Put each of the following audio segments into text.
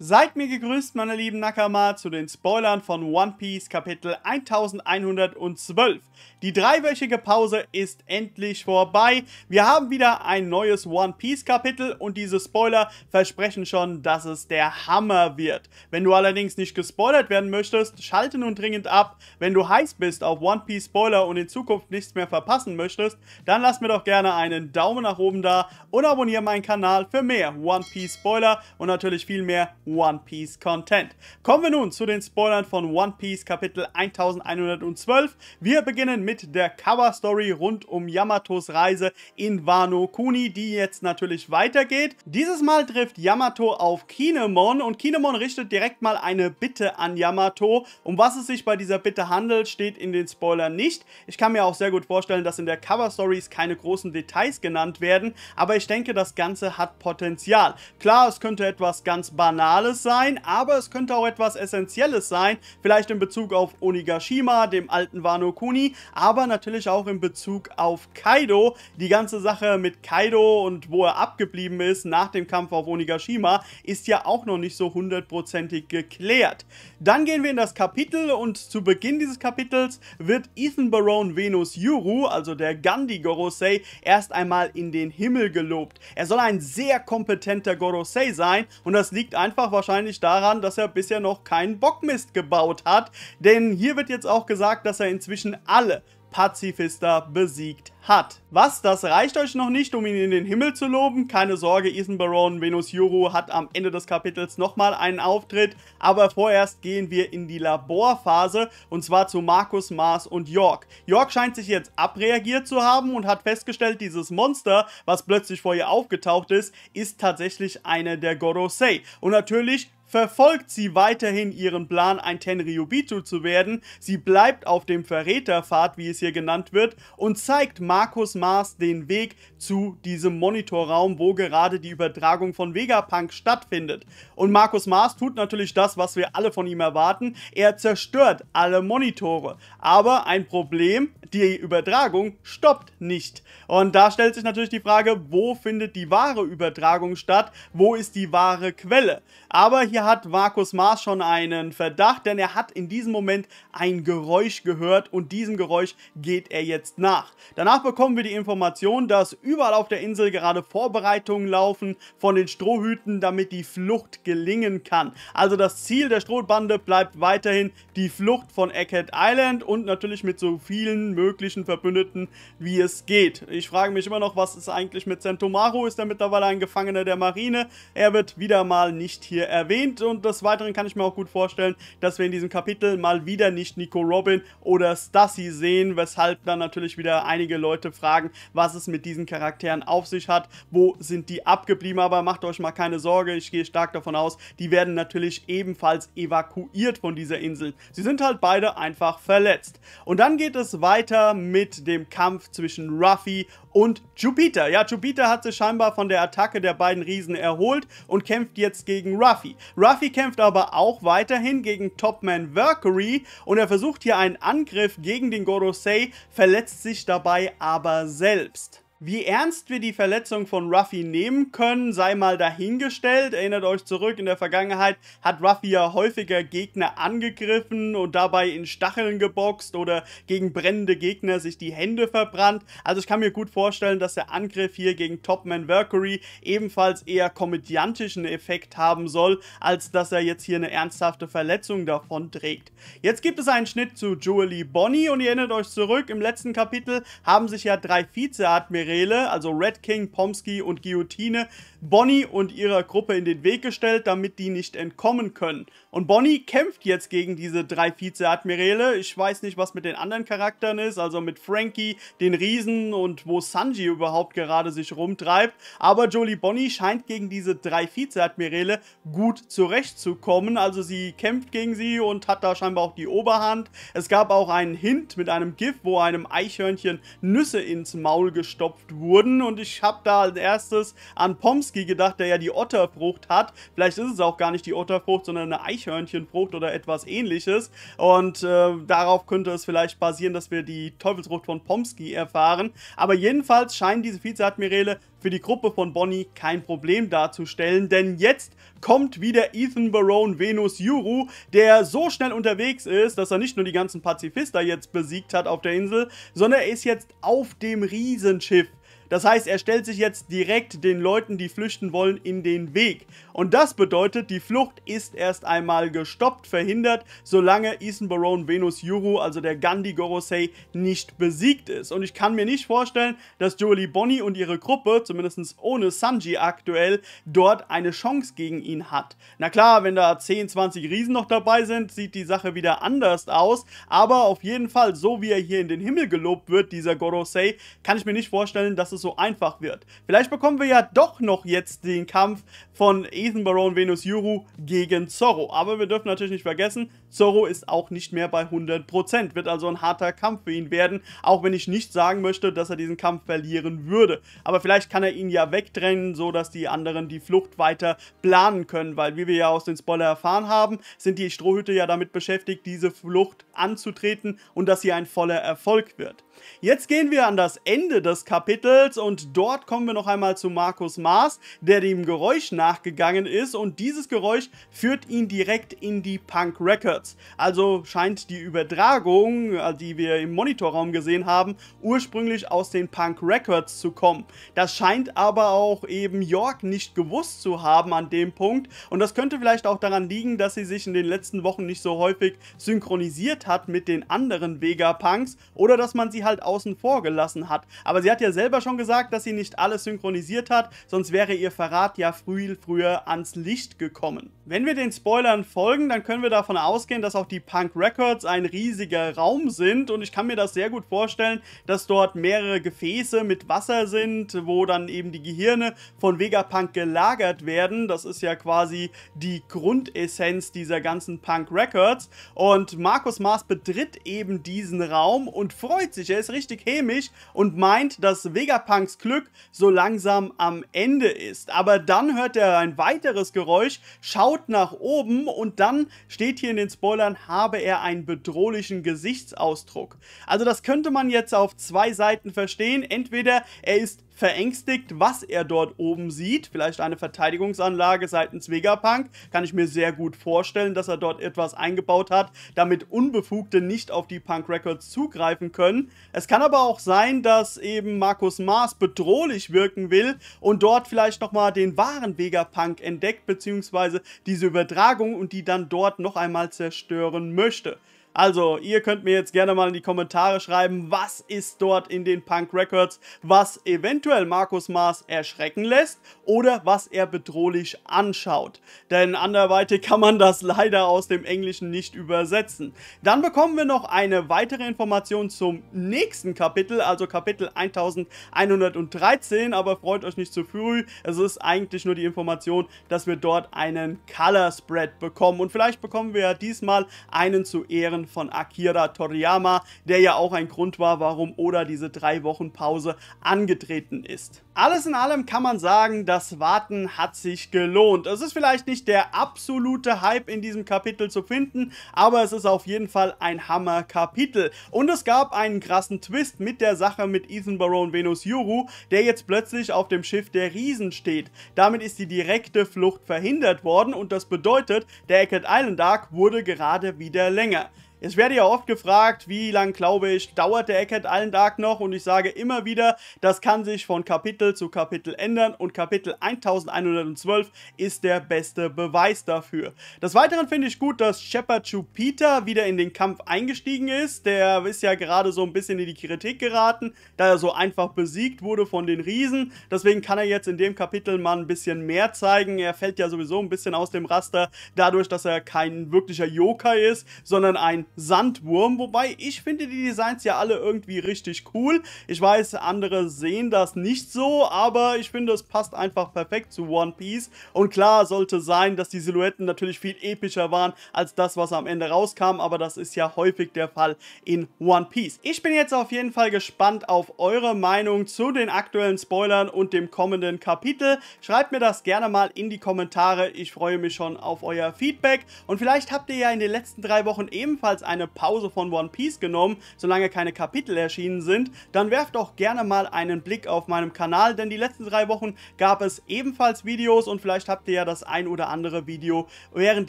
Seid mir gegrüßt, meine lieben Nakama, zu den Spoilern von One Piece Kapitel 1112. Die dreiwöchige Pause ist endlich vorbei. Wir haben wieder ein neues One Piece Kapitel und diese Spoiler versprechen schon, dass es der Hammer wird. Wenn du allerdings nicht gespoilert werden möchtest, schalte nun dringend ab. Wenn du heiß bist auf One Piece Spoiler und in Zukunft nichts mehr verpassen möchtest, dann lass mir doch gerne einen Daumen nach oben da und abonniere meinen Kanal für mehr One Piece Spoiler und natürlich viel mehr One Piece Content. Kommen wir nun zu den Spoilern von One Piece Kapitel 1112. Wir beginnen mit der Cover Story rund um Yamatos Reise in Wano Kuni, die jetzt natürlich weitergeht. Dieses Mal trifft Yamato auf Kinemon und Kinemon richtet direkt mal eine Bitte an Yamato. Um was es sich bei dieser Bitte handelt, steht in den Spoilern nicht. Ich kann mir auch sehr gut vorstellen, dass in der Cover Stories keine großen Details genannt werden, aber ich denke, das Ganze hat Potenzial. Klar, es könnte etwas ganz banal Triviales sein, aber es könnte auch etwas Essentielles sein, vielleicht in Bezug auf Onigashima, dem alten Wano Kuni, aber natürlich auch in Bezug auf Kaido. Die ganze Sache mit Kaido und wo er abgeblieben ist nach dem Kampf auf Onigashima ist ja auch noch nicht so hundertprozentig geklärt. Dann gehen wir in das Kapitel und zu Beginn dieses Kapitels wird Ethan Barone Venus Yuru, also der Gandhi Gorosei, erst einmal in den Himmel gelobt. Er soll ein sehr kompetenter Gorosei sein und das liegt einfach lag wahrscheinlich daran, dass er bisher noch keinen Bockmist gebaut hat, denn hier wird jetzt auch gesagt, dass er inzwischen alle Pazifister besiegt hat. Was, das reicht euch noch nicht, um ihn in den Himmel zu loben? Keine Sorge, Ethan Baron Venus Yoru hat am Ende des Kapitels nochmal einen Auftritt, aber vorerst gehen wir in die Laborphase und zwar zu Markus, Mars und York. York scheint sich jetzt abreagiert zu haben und hat festgestellt, dieses Monster, was plötzlich vor ihr aufgetaucht ist, ist tatsächlich eine der Gorosei. Und natürlich verfolgt sie weiterhin ihren Plan, ein Tenryubitu zu werden. Sie bleibt auf dem Verräterpfad, wie es hier genannt wird, und zeigt Markus Mars den Weg zu diesem Monitorraum, wo gerade die Übertragung von Vegapunk stattfindet. Und Markus Mars tut natürlich das, was wir alle von ihm erwarten. Er zerstört alle Monitore. Aber ein Problem, die Übertragung stoppt nicht. Und da stellt sich natürlich die Frage, wo findet die wahre Übertragung statt? Wo ist die wahre Quelle? Aber hier hier hat Markus Maas schon einen Verdacht, denn er hat in diesem Moment ein Geräusch gehört und diesem Geräusch geht er jetzt nach. Danach bekommen wir die Information, dass überall auf der Insel gerade Vorbereitungen laufen von den Strohhüten, damit die Flucht gelingen kann. Also das Ziel der Strohbande bleibt weiterhin die Flucht von Eckhead Island und natürlich mit so vielen möglichen Verbündeten, wie es geht. Ich frage mich immer noch, was ist eigentlich mit Centomaru? Ist er mittlerweile ein Gefangener der Marine? Er wird wieder mal nicht hier erwähnt. Kind und des Weiteren kann ich mir auch gut vorstellen, dass wir in diesem Kapitel mal wieder nicht Nico Robin oder Stassi sehen, weshalb dann natürlich wieder einige Leute fragen, was es mit diesen Charakteren auf sich hat, wo sind die abgeblieben, aber macht euch mal keine Sorge, ich gehe stark davon aus, die werden natürlich ebenfalls evakuiert von dieser Insel. Sie sind halt beide einfach verletzt. Und dann geht es weiter mit dem Kampf zwischen Ruffy und Jupiter. Ja, Jupiter hat sich scheinbar von der Attacke der beiden Riesen erholt und kämpft jetzt gegen Ruffy. Ruffy kämpft aber auch weiterhin gegen Topman Valkyrie und er versucht hier einen Angriff gegen den Gorosei, verletzt sich dabei aber selbst. Wie ernst wir die Verletzung von Ruffy nehmen können, sei mal dahingestellt. Erinnert euch zurück, in der Vergangenheit hat Ruffy ja häufiger Gegner angegriffen und dabei in Stacheln geboxt oder gegen brennende Gegner sich die Hände verbrannt. Also ich kann mir gut vorstellen, dass der Angriff hier gegen Topman Mercury ebenfalls eher komödiantischen Effekt haben soll, als dass er jetzt hier eine ernsthafte Verletzung davon trägt. Jetzt gibt es einen Schnitt zu Julie Bonnie und ihr erinnert euch zurück, im letzten Kapitel haben sich ja drei Vizeadmiräle Generäle, also Red King, Pomsky und Guillotine, Bonnie und ihrer Gruppe in den Weg gestellt, damit die nicht entkommen können. Und Bonnie kämpft jetzt gegen diese drei Vizeadmiräle. Ich weiß nicht, was mit den anderen Charakteren ist, also mit Frankie, den Riesen und wo Sanji überhaupt gerade sich rumtreibt. Aber Jolie Bonnie scheint gegen diese drei Vizeadmiräle gut zurechtzukommen. Also sie kämpft gegen sie und hat da scheinbar auch die Oberhand. Es gab auch einen Hint mit einem GIF, wo einem Eichhörnchen Nüsse ins Maul gestopft wurden. Und ich habe da als erstes an Poms Kowalski gedacht, der ja die Otterfrucht hat. Vielleicht ist es auch gar nicht die Otterfrucht, sondern eine Eichhörnchenfrucht oder etwas ähnliches. Und äh, darauf könnte es vielleicht basieren, dass wir die Teufelsfrucht von Pomsky erfahren. Aber jedenfalls scheinen diese Vizeadmirale für die Gruppe von Bonnie kein Problem darzustellen, denn jetzt kommt wieder Ethan Barone Venus Yuru, der so schnell unterwegs ist, dass er nicht nur die ganzen Pazifister jetzt besiegt hat auf der Insel, sondern er ist jetzt auf dem Riesenschiff das heißt, er stellt sich jetzt direkt den Leuten, die flüchten wollen, in den Weg. Und das bedeutet, die Flucht ist erst einmal gestoppt, verhindert, solange Ethan Barone Venus Yuru, also der Gandhi Gorosei, nicht besiegt ist. Und ich kann mir nicht vorstellen, dass Jolie Bonnie und ihre Gruppe, zumindest ohne Sanji aktuell, dort eine Chance gegen ihn hat. Na klar, wenn da 10, 20 Riesen noch dabei sind, sieht die Sache wieder anders aus, aber auf jeden Fall, so wie er hier in den Himmel gelobt wird, dieser Gorosei, kann ich mir nicht vorstellen, dass es es so einfach wird. Vielleicht bekommen wir ja doch noch jetzt den Kampf von Ethan Baron Venus Yuru gegen Zorro. Aber wir dürfen natürlich nicht vergessen, Zorro ist auch nicht mehr bei 100%. Wird also ein harter Kampf für ihn werden, auch wenn ich nicht sagen möchte, dass er diesen Kampf verlieren würde. Aber vielleicht kann er ihn ja wegdrängen, sodass die anderen die Flucht weiter planen können. Weil wie wir ja aus den Spoiler erfahren haben, sind die Strohhüte ja damit beschäftigt, diese Flucht anzutreten und dass sie ein voller Erfolg wird. Jetzt gehen wir an das Ende des Kapitels Knolls und dort kommen wir noch einmal zu Markus Maas, der dem Geräusch nachgegangen ist und dieses Geräusch führt ihn direkt in die Punk Records. Also scheint die Übertragung, äh, die wir im Monitorraum gesehen haben, ursprünglich aus den Punk Records zu kommen. Das scheint aber auch eben York nicht gewusst zu haben an dem Punkt und das könnte vielleicht auch daran liegen, dass sie sich in den letzten Wochen nicht so häufig synchronisiert hat mit den anderen Vegapunks oder dass man sie halt außen vor gelassen hat. Aber sie hat ja selber schon gesagt, dass sie nicht alles synchronisiert hat, sonst wäre ihr Verrat ja früh früher ans Licht gekommen. Wenn wir den Spoilern folgen, dann können wir davon ausgehen, dass auch die Punk Records ein riesiger Raum sind und ich kann mir das sehr gut vorstellen, dass dort mehrere Gefäße mit Wasser sind, wo dann eben die Gehirne von Vegapunk gelagert werden. Das ist ja quasi die Grundessenz dieser ganzen Punk Records und Markus Mars betritt eben diesen Raum und freut sich, er ist richtig hämisch und meint, dass Vegapunk Punks Glück so langsam am Ende ist. Aber dann hört er ein weiteres Geräusch, schaut nach oben und dann steht hier in den Spoilern, habe er einen bedrohlichen Gesichtsausdruck. Also das könnte man jetzt auf zwei Seiten verstehen. Entweder er ist verängstigt, was er dort oben sieht. Vielleicht eine Verteidigungsanlage seitens Vegapunk. Kann ich mir sehr gut vorstellen, dass er dort etwas eingebaut hat, damit Unbefugte nicht auf die Punk Records zugreifen können. Es kann aber auch sein, dass eben Markus Maas bedrohlich wirken will und dort vielleicht nochmal den wahren Vegapunk entdeckt, beziehungsweise diese Übertragung und die dann dort noch einmal zerstören möchte. Also, ihr könnt mir jetzt gerne mal in die Kommentare schreiben, was ist dort in den Punk Records, was eventuell Markus Maas erschrecken lässt oder was er bedrohlich anschaut. Denn anderweitig kann man das leider aus dem Englischen nicht übersetzen. Dann bekommen wir noch eine weitere Information zum nächsten Kapitel, also Kapitel 1113, aber freut euch nicht zu früh, es ist eigentlich nur die Information, dass wir dort einen Color Spread bekommen und vielleicht bekommen wir ja diesmal einen zu Ehren von Akira Toriyama, der ja auch ein Grund war, warum Oda diese drei Wochen Pause angetreten ist. Alles in allem kann man sagen, das Warten hat sich gelohnt. Es ist vielleicht nicht der absolute Hype in diesem Kapitel zu finden, aber es ist auf jeden Fall ein Hammer-Kapitel. Und es gab einen krassen Twist mit der Sache mit Ethan Baron Venus Yuru, der jetzt plötzlich auf dem Schiff der Riesen steht. Damit ist die direkte Flucht verhindert worden und das bedeutet, der Eckert Island Dark wurde gerade wieder länger. Es werde ja oft gefragt, wie lang glaube ich, dauert der Eckhead Allen Dark noch und ich sage immer wieder, das kann sich von Kapitel zu Kapitel ändern und Kapitel 1112 ist der beste Beweis dafür. Des Weiteren finde ich gut, dass Shepard Jupiter wieder in den Kampf eingestiegen ist. Der ist ja gerade so ein bisschen in die Kritik geraten, da er so einfach besiegt wurde von den Riesen. Deswegen kann er jetzt in dem Kapitel mal ein bisschen mehr zeigen. Er fällt ja sowieso ein bisschen aus dem Raster, dadurch, dass er kein wirklicher Yokai ist, sondern ein Sandwurm, wobei ich finde die Designs ja alle irgendwie richtig cool. Ich weiß, andere sehen das nicht so, aber ich finde, es passt einfach perfekt zu One Piece. Und klar sollte sein, dass die Silhouetten natürlich viel epischer waren als das, was am Ende rauskam, aber das ist ja häufig der Fall in One Piece. Ich bin jetzt auf jeden Fall gespannt auf eure Meinung zu den aktuellen Spoilern und dem kommenden Kapitel. Schreibt mir das gerne mal in die Kommentare. Ich freue mich schon auf euer Feedback. Und vielleicht habt ihr ja in den letzten drei Wochen ebenfalls damals eine Pause von One Piece genommen, solange keine Kapitel erschienen sind, dann werft doch gerne mal einen Blick auf meinem Kanal, denn die letzten drei Wochen gab es ebenfalls Videos und vielleicht habt ihr ja das ein oder andere Video während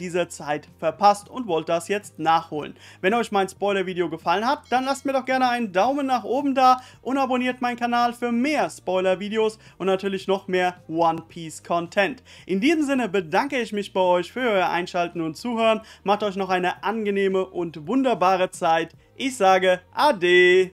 dieser Zeit verpasst und wollt das jetzt nachholen. Wenn euch mein Spoiler-Video gefallen hat, dann lasst mir doch gerne einen Daumen nach oben da und abonniert meinen Kanal für mehr Spoiler-Videos und natürlich noch mehr One Piece-Content. In diesem Sinne bedanke ich mich bei euch für euer Einschalten und Zuhören, macht euch noch eine angenehme und wunderbare Zeit. Ich sage Ade.